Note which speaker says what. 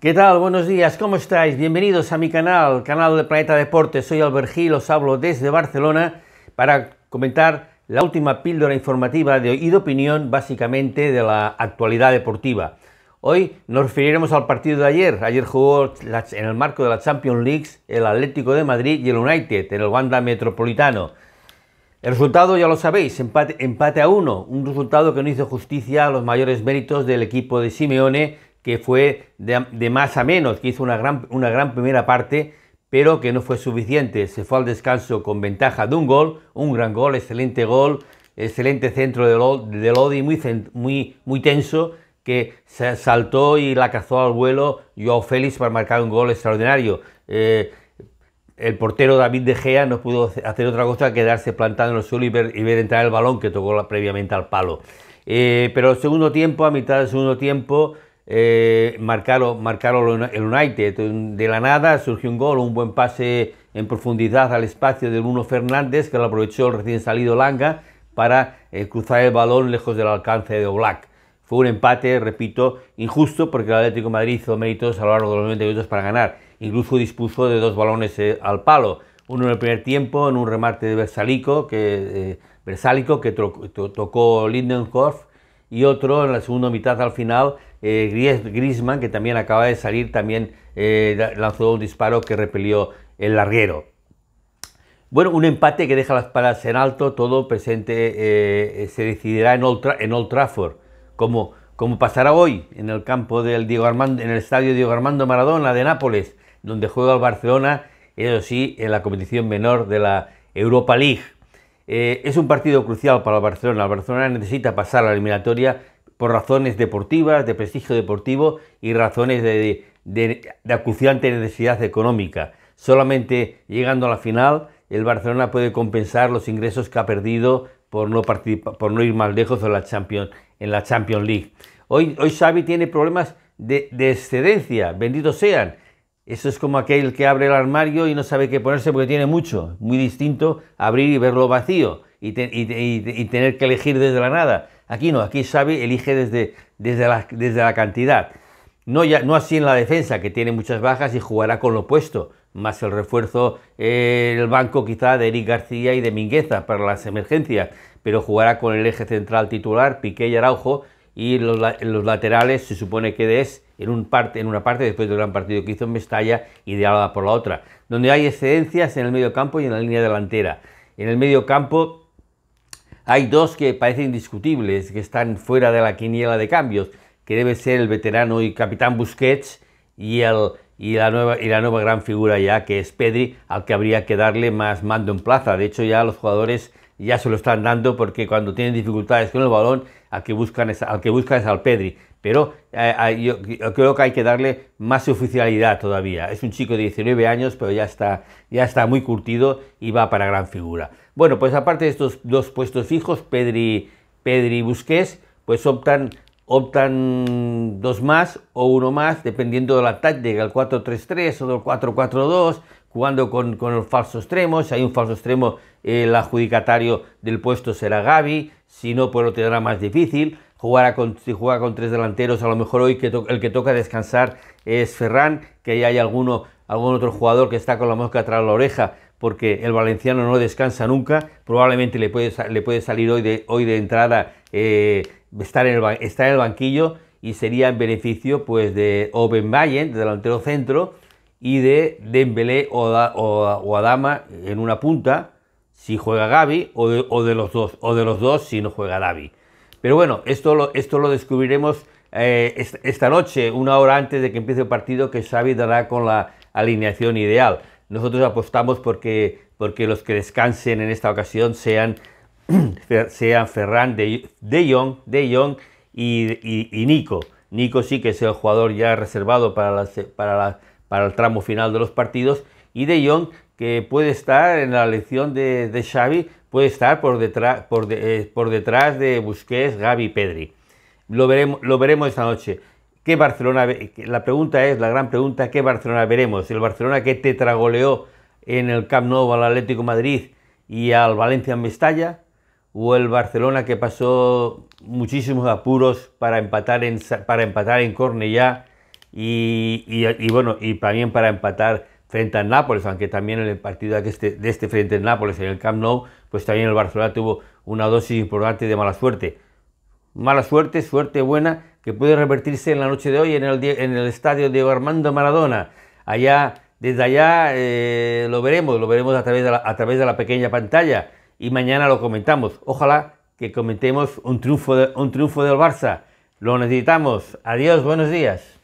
Speaker 1: ¿Qué tal? Buenos días, ¿cómo estáis? Bienvenidos a mi canal, canal de Planeta Deportes. Soy Albert Gil, os hablo desde Barcelona para comentar la última píldora informativa de, y de opinión básicamente de la actualidad deportiva. Hoy nos referiremos al partido de ayer. Ayer jugó en el marco de la Champions League el Atlético de Madrid y el United en el Wanda Metropolitano. El resultado ya lo sabéis, empate, empate a uno, un resultado que no hizo justicia a los mayores méritos del equipo de Simeone que fue de, más a menos, que hizo una gran, una gran primera parte, pero que no fue suficiente. Se fue al descanso con ventaja de un gol, un gran gol, excelente gol, excelente centro de, Lodi, muy, muy, muy tenso, que se saltó y la cazó al vuelo Joao Félix para marcar un gol extraordinario. Eh, el portero David De Gea no pudo hacer otra cosa que quedarse plantado en el suelo y ver, entrar el balón que tocó previamente al palo. Eh, pero el segundo tiempo, a mitad del segundo tiempo, eh, marcaron el United. De la nada surgió un gol, un buen pase en profundidad al espacio de Bruno Fernández, que lo aprovechó el recién salido Langa para eh, cruzar el balón lejos del alcance de Oblak. Fue un empate, repito, injusto porque el Atlético de Madrid hizo méritos a lo largo de los 90 minutos para ganar. Incluso dispuso de dos balones eh, al palo, uno en el primer tiempo en un remate de Bersalico que, que tocó Lindenhoff y otro en la segunda mitad al final eh, Grisman, Griezmann, que también acaba de salir, también eh, lanzó un disparo que repelió el larguero. Bueno, un empate que deja las palas en alto, todo presente eh, se decidirá en Old, Trafford, como, como, pasará hoy en el campo del Diego Armando, en el estadio Diego Armando Maradona de Nápoles, donde juega el Barcelona, eso sí, en la competición menor de la Europa League. es un partido crucial para el Barcelona. El Barcelona necesita pasar a la eliminatoria por razones deportivas, de prestigio deportivo y razones de, acuciante necesidad económica. Solamente llegando a la final, el Barcelona puede compensar los ingresos que ha perdido por no, ir más lejos en la, Champions, en la Champions League. Hoy, hoy Xavi tiene problemas de, excedencia, benditos sean. Eso es como aquel que abre el armario y no sabe qué ponerse porque tiene mucho. Muy distinto abrir y verlo vacío y, y tener que elegir desde la nada. Aquí no, aquí Xavi elige desde, desde, la, desde la cantidad. No, ya, no así en la defensa, que tiene muchas bajas y jugará con lo opuesto, más el refuerzo, eh, el banco quizá de Eric García y de Mingueza para las emergencias, pero jugará con el eje central titular, Piqué y Araujo, y los, los laterales se supone que es en, un parte, en una parte después del gran partido que hizo en Mestalla y de alada por la otra, donde hay excedencias en el medio campo y en la línea delantera. En el medio campo hay dos que parecen indiscutibles, que están fuera de la quiniela de cambios, que debe ser el veterano y capitán Busquets y, la nueva, y la nueva gran figura ya, que es Pedri, al que habría que darle más mando en plaza. De hecho, ya los jugadores ya se lo están dando porque cuando tienen dificultades con el balón, al que buscan al que buscan es al Pedri. Pero eh, eh, yo, creo que hay que darle más oficialidad todavía. Es un chico de 19 años, pero ya está, ya está muy curtido y va para gran figura. Bueno, pues aparte de estos dos puestos fijos, Pedri, Pedri Busquets, pues optan, optan dos más o uno más, dependiendo de la táctica, el 4-3-3 o el 4-4-2 jugando con, el falso extremo, Si hay un falso extremo, el adjudicatario del puesto será Gaby, si no, pues lo tendrá más difícil si juega con tres delanteros, a lo mejor hoy que el que toca descansar es Ferran, que ya hay alguno, algún otro jugador que está con la mosca de la oreja, porque el valenciano no descansa nunca, probablemente le puede, le puede salir hoy de, hoy de entrada eh, estar, en el, en el banquillo y sería en beneficio pues, de Open Bayern, delantero centro, y de Dembélé o, o, Adama en una punta, si juega Gaby, o de, los dos, o de los dos si no juega Gaby. Pero bueno, esto lo, esto lo descubriremos eh, esta noche, una hora antes de que empiece el partido, que Xavi dará con la alineación ideal. Nosotros apostamos porque, porque los que descansen en esta ocasión sean, sean Ferran, De, Jong, de Jong y, Nico. Nico sí que es el jugador ya reservado para el tramo final de los partidos y De Jong, que puede estar en la elección de, Xavi, puede estar por, eh, detrás, de, Busquets, Gabi y Pedri. Lo veremos, lo veremos esta noche. ¿Qué Barcelona, la pregunta es, la gran pregunta, ¿qué Barcelona veremos? El Barcelona que tetragoleó en el Camp Nou al Atlético Madrid y al Valencia en Mestalla, o el Barcelona que pasó muchísimos apuros para empatar en, para empatar en Cornellá y, bueno, y también para empatar frente al Nápoles, aunque también en el partido de este, de este frente al Nápoles, en el Camp Nou, pues también el Barcelona tuvo una dosis importante de mala suerte. Mala suerte, suerte buena, que puede revertirse en la noche de hoy en el, en el estadio de Armando Maradona. Allá, desde allá eh, lo veremos, lo veremos a través, de la, a través de la pequeña pantalla y mañana lo comentamos. Ojalá que comentemos un triunfo, un triunfo del Barça. Lo necesitamos. Adiós, buenos días.